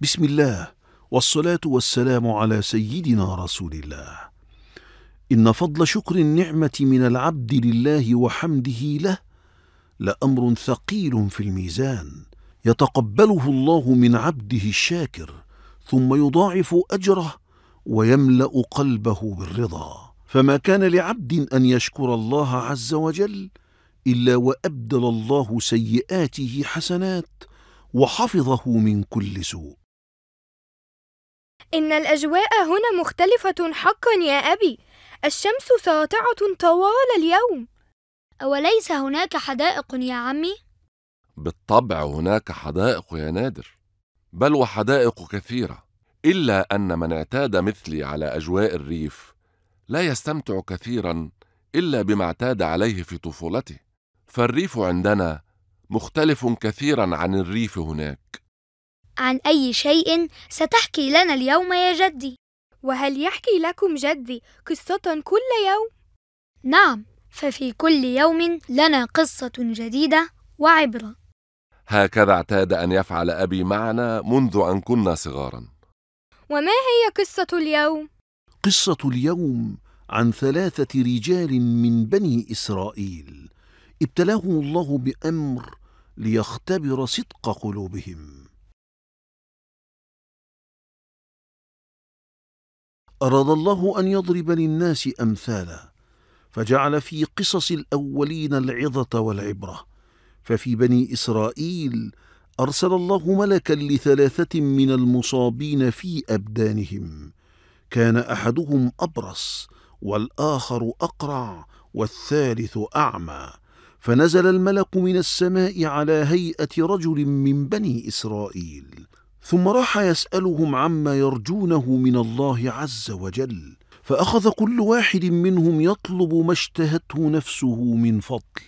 بسم الله والصلاة والسلام على سيدنا رسول الله إن فضل شكر النعمة من العبد لله وحمده له لأمر ثقيل في الميزان يتقبله الله من عبده الشاكر ثم يضاعف أجره ويملأ قلبه بالرضا فما كان لعبد أن يشكر الله عز وجل إلا وأبدل الله سيئاته حسنات وحفظه من كل سوء إن الأجواء هنا مختلفة حقا يا أبي الشمس ساطعة طوال اليوم أوليس هناك حدائق يا عمي؟ بالطبع هناك حدائق يا نادر بل وحدائق كثيرة إلا أن من اعتاد مثلي على أجواء الريف لا يستمتع كثيرا إلا بما اعتاد عليه في طفولته فالريف عندنا مختلف كثيرا عن الريف هناك عن أي شيء ستحكي لنا اليوم يا جدي؟ وهل يحكي لكم جدي قصة كل يوم؟ نعم، ففي كل يوم لنا قصة جديدة وعبرة. هكذا اعتاد أن يفعل أبي معنا منذ أن كنا صغارا. وما هي قصة اليوم؟ قصة اليوم عن ثلاثة رجال من بني إسرائيل ابتلاهم الله بأمر ليختبر صدق قلوبهم. أراد الله أن يضرب للناس أمثالا فجعل في قصص الأولين العظة والعبرة ففي بني إسرائيل أرسل الله ملكا لثلاثة من المصابين في أبدانهم كان أحدهم أبرص والآخر أقرع والثالث أعمى فنزل الملك من السماء على هيئة رجل من بني إسرائيل ثم راح يسالهم عما يرجونه من الله عز وجل فاخذ كل واحد منهم يطلب ما اشتهته نفسه من فضل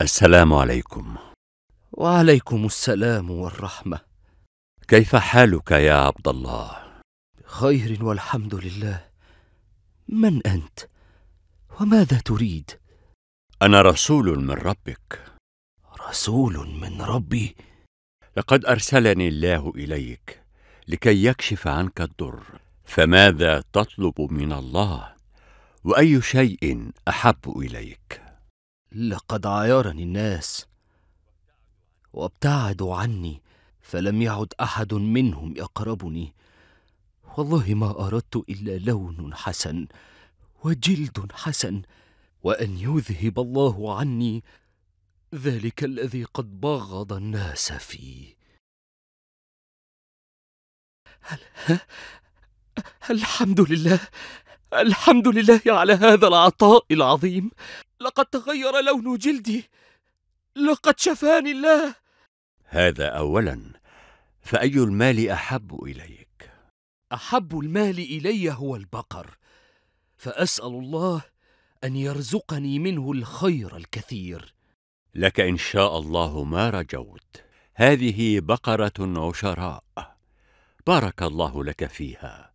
السلام عليكم وعليكم السلام والرحمه كيف حالك يا عبد الله خير والحمد لله من انت وماذا تريد انا رسول من ربك رسول من ربي لقد ارسلني الله اليك لكي يكشف عنك الضر فماذا تطلب من الله واي شيء احب اليك لقد عايرني الناس وابتعدوا عني فلم يعد احد منهم يقربني والله ما اردت الا لون حسن وجلد حسن وان يذهب الله عني ذلك الذي قد بغض الناس فيه هل الحمد لله الحمد لله على هذا العطاء العظيم لقد تغير لون جلدي لقد شفاني الله هذا اولا فاي المال احب اليك احب المال الي هو البقر فاسال الله ان يرزقني منه الخير الكثير لك إن شاء الله ما رجوت هذه بقرة عشراء بارك الله لك فيها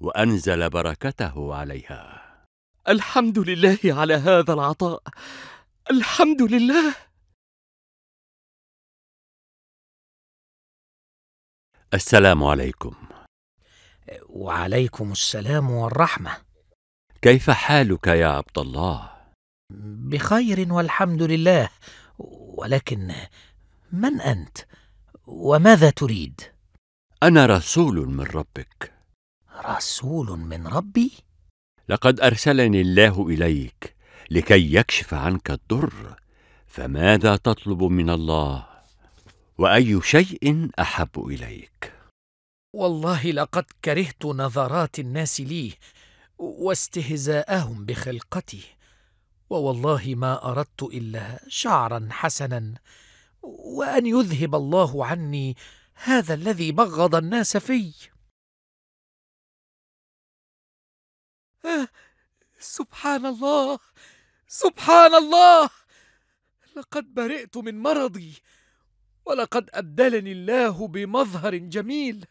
وأنزل بركته عليها الحمد لله على هذا العطاء الحمد لله السلام عليكم وعليكم السلام والرحمه كيف حالك يا عبد الله بخير والحمد لله ولكن من انت وماذا تريد انا رسول من ربك رسول من ربي لقد ارسلني الله اليك لكي يكشف عنك الضر فماذا تطلب من الله واي شيء احب اليك والله لقد كرهت نظرات الناس لي واستهزاءهم بخلقتي ووالله ما اردت الا شعرا حسنا وان يذهب الله عني هذا الذي بغض الناس في آه، سبحان الله سبحان الله لقد برئت من مرضي ولقد أبدلني الله بمظهر جميل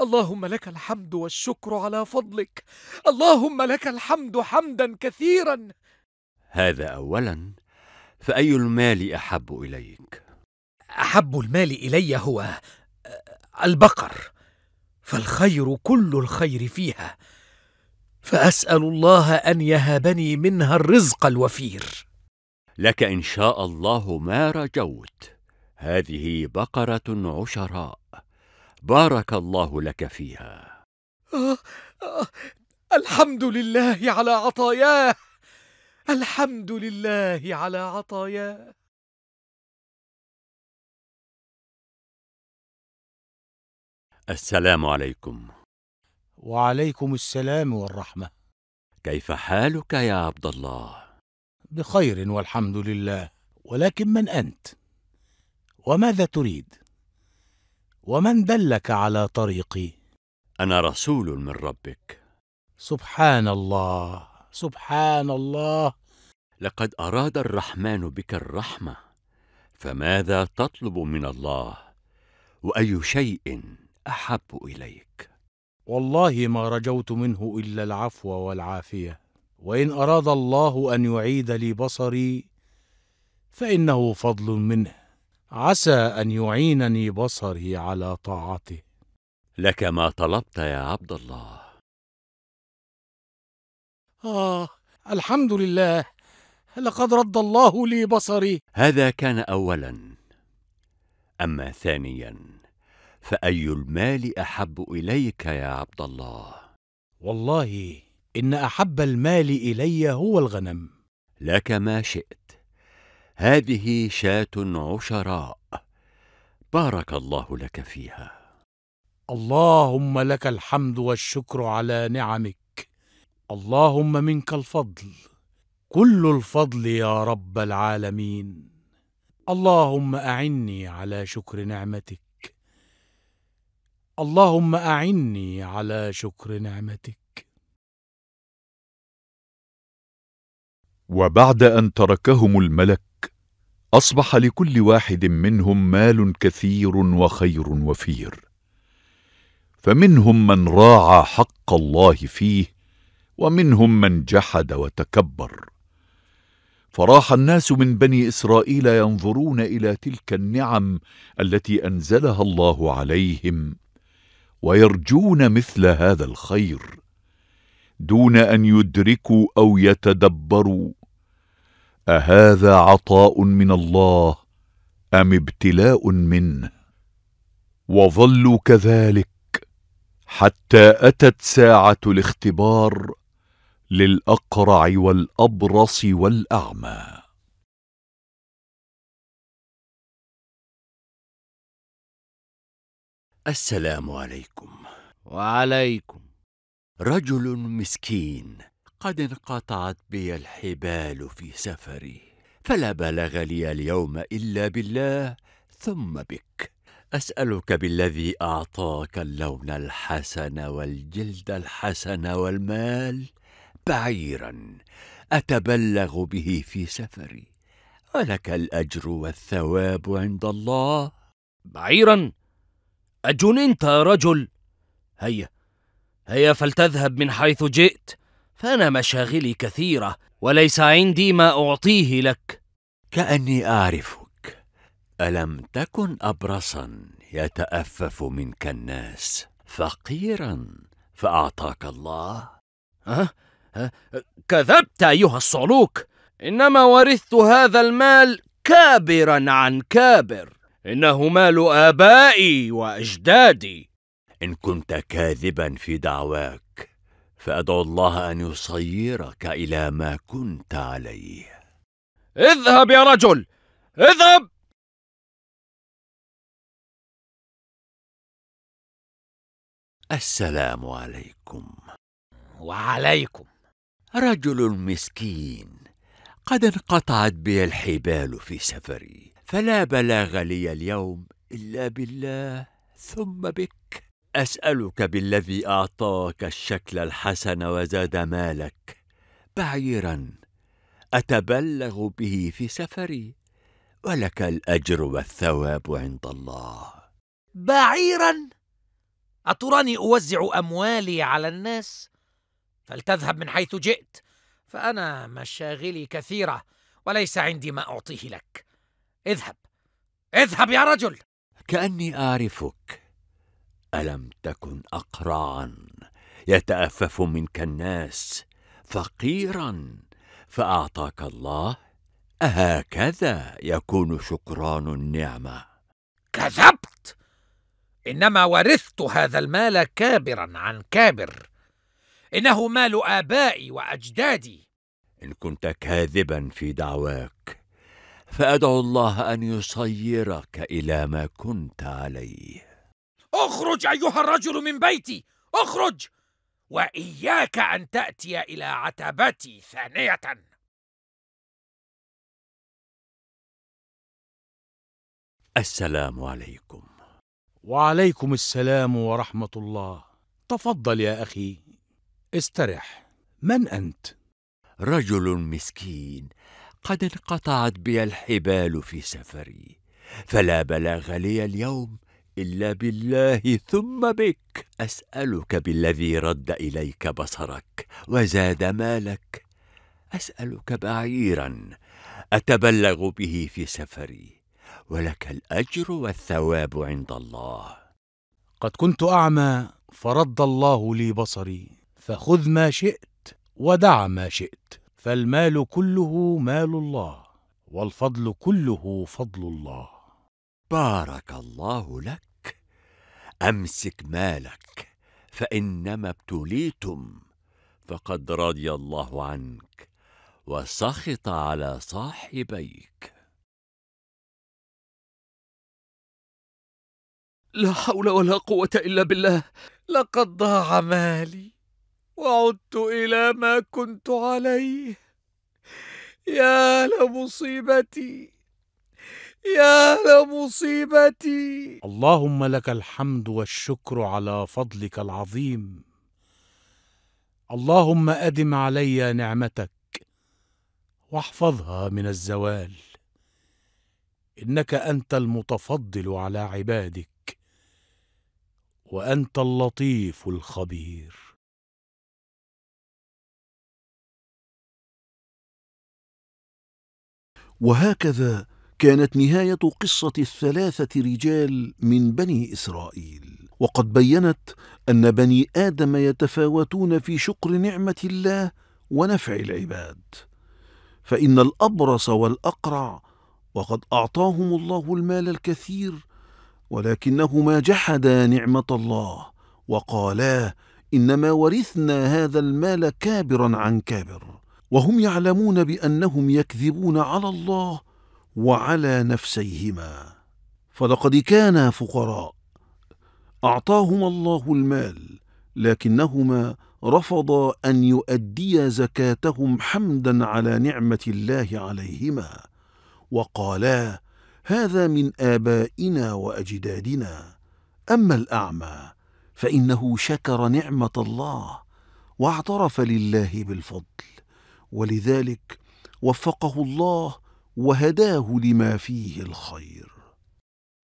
اللهم لك الحمد والشكر على فضلك اللهم لك الحمد حمدا كثيرا هذا اولا فاي المال احب اليك احب المال الي هو آه، البقر فالخير كل الخير فيها فاسال الله ان يهبني منها الرزق الوفير لك ان شاء الله ما رجوت هذه بقره عشراء بارك الله لك فيها آه آه الحمد لله على عطاياه الحمد لله على عطاياه السلام عليكم وعليكم السلام والرحمة كيف حالك يا عبد الله؟ بخير والحمد لله ولكن من أنت؟ وماذا تريد؟ ومن دلك على طريقي؟ أنا رسول من ربك سبحان الله سبحان الله لقد اراد الرحمن بك الرحمه فماذا تطلب من الله واي شيء احب اليك والله ما رجوت منه الا العفو والعافيه وان اراد الله ان يعيد لي بصري فانه فضل منه عسى ان يعينني بصري على طاعته لك ما طلبت يا عبد الله آه الحمد لله لقد رد الله لي بصري هذا كان اولا اما ثانيا فاي المال احب اليك يا عبد الله والله ان احب المال الي هو الغنم لك ما شئت هذه شاه عشراء بارك الله لك فيها اللهم لك الحمد والشكر على نعمك اللهم منك الفضل كل الفضل يا رب العالمين اللهم أعني على شكر نعمتك اللهم أعني على شكر نعمتك وبعد أن تركهم الملك أصبح لكل واحد منهم مال كثير وخير وفير فمنهم من راعى حق الله فيه ومنهم من جحد وتكبر فراح الناس من بني اسرائيل ينظرون الى تلك النعم التي انزلها الله عليهم ويرجون مثل هذا الخير دون ان يدركوا او يتدبروا اهذا عطاء من الله ام ابتلاء منه وظلوا كذلك حتى اتت ساعه الاختبار للأقرع والأبرص والأعمى السلام عليكم وعليكم رجل مسكين قد انقطعت بي الحبال في سفري فلا بلغ لي اليوم إلا بالله ثم بك أسألك بالذي أعطاك اللون الحسن والجلد الحسن والمال بعيرا اتبلغ به في سفري ولك الاجر والثواب عند الله بعيرا اجننت يا رجل هيا هيا فلتذهب من حيث جئت فانا مشاغلي كثيره وليس عندي ما اعطيه لك كاني اعرفك الم تكن ابرصا يتافف منك الناس فقيرا فاعطاك الله أه؟ كذبت أيها الصعلوك إنما ورثت هذا المال كابرا عن كابر إنه مال آبائي وأجدادي إن كنت كاذبا في دعواك فأدعو الله أن يصيرك إلى ما كنت عليه اذهب يا رجل اذهب السلام عليكم وعليكم رجل مسكين قد انقطعت بي الحبال في سفري فلا بلاغ لي اليوم الا بالله ثم بك اسالك بالذي اعطاك الشكل الحسن وزاد مالك بعيرا اتبلغ به في سفري ولك الاجر والثواب عند الله بعيرا اتراني اوزع اموالي على الناس فلتذهب من حيث جئت فانا مشاغلي كثيره وليس عندي ما اعطيه لك اذهب اذهب يا رجل كاني اعرفك الم تكن اقرعا يتافف منك الناس فقيرا فاعطاك الله اهكذا يكون شكران النعمه كذبت انما ورثت هذا المال كابرا عن كابر إنه مال آبائي وأجدادي إن كنت كاذبا في دعواك فأدعو الله أن يصيرك إلى ما كنت عليه اخرج أيها الرجل من بيتي اخرج وإياك أن تأتي إلى عتبتي ثانية السلام عليكم وعليكم السلام ورحمة الله تفضل يا أخي استرح من أنت؟ رجل مسكين قد انقطعت بي الحبال في سفري فلا بلاغ لي اليوم إلا بالله ثم بك أسألك بالذي رد إليك بصرك وزاد مالك أسألك بعيرا أتبلغ به في سفري ولك الأجر والثواب عند الله قد كنت أعمى فرد الله لي بصري فخذ ما شئت ودع ما شئت فالمال كله مال الله والفضل كله فضل الله بارك الله لك امسك مالك فانما ابتليتم فقد رضي الله عنك وسخط على صاحبيك لا حول ولا قوه الا بالله لقد ضاع مالي وعدت إلى ما كنت عليه يا لمصيبتي يا لمصيبتي اللهم لك الحمد والشكر على فضلك العظيم اللهم أدم علي نعمتك واحفظها من الزوال إنك أنت المتفضل على عبادك وأنت اللطيف الخبير وهكذا كانت نهايه قصه الثلاثه رجال من بني اسرائيل وقد بينت ان بني ادم يتفاوتون في شكر نعمه الله ونفع العباد فان الابرص والاقرع وقد اعطاهم الله المال الكثير ولكنهما جحدا نعمه الله وقالا انما ورثنا هذا المال كابرا عن كابر وهم يعلمون بانهم يكذبون على الله وعلى نفسيهما فلقد كانا فقراء اعطاهما الله المال لكنهما رفضا ان يؤديا زكاتهم حمدا على نعمه الله عليهما وقالا هذا من ابائنا واجدادنا اما الاعمى فانه شكر نعمه الله واعترف لله بالفضل ولذلك وفقه الله وهداه لما فيه الخير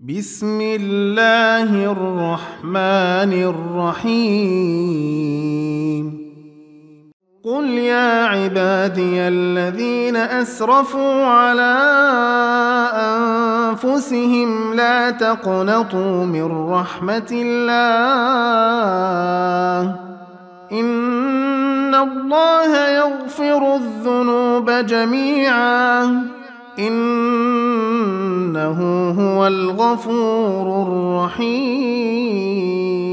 بسم الله الرحمن الرحيم قل يا عبادي الذين اسرفوا على انفسهم لا تقنطوا من رحمه الله إن إن الله يغفر الذنوب جميعا إنه هو الغفور الرحيم